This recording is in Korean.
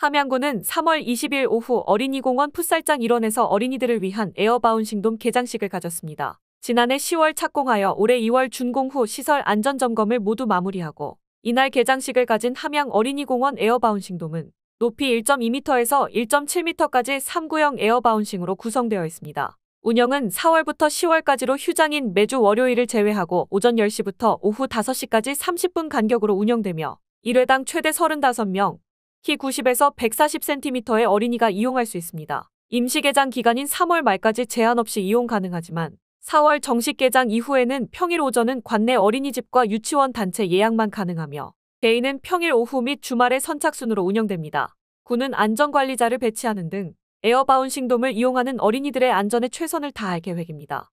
함양고는 3월 20일 오후 어린이공원 풋살장 일원에서 어린이들을 위한 에어바운싱돔 개장식을 가졌습니다. 지난해 10월 착공하여 올해 2월 준공 후 시설 안전점검을 모두 마무리하고 이날 개장식을 가진 함양 어린이공원 에어바운싱돔은 높이 1.2m에서 1.7m까지 3구형 에어바운싱으로 구성되어 있습니다. 운영은 4월부터 10월까지로 휴장인 매주 월요일을 제외하고 오전 10시부터 오후 5시까지 30분 간격으로 운영되며 1회당 최대 35명, 키 90에서 140cm의 어린이가 이용할 수 있습니다. 임시 개장 기간인 3월 말까지 제한 없이 이용 가능하지만 4월 정식 개장 이후에는 평일 오전은 관내 어린이집과 유치원 단체 예약만 가능하며 개인은 평일 오후 및 주말에 선착순으로 운영됩니다. 군은 안전관리자를 배치하는 등 에어바운싱돔을 이용하는 어린이들의 안전에 최선을 다할 계획입니다.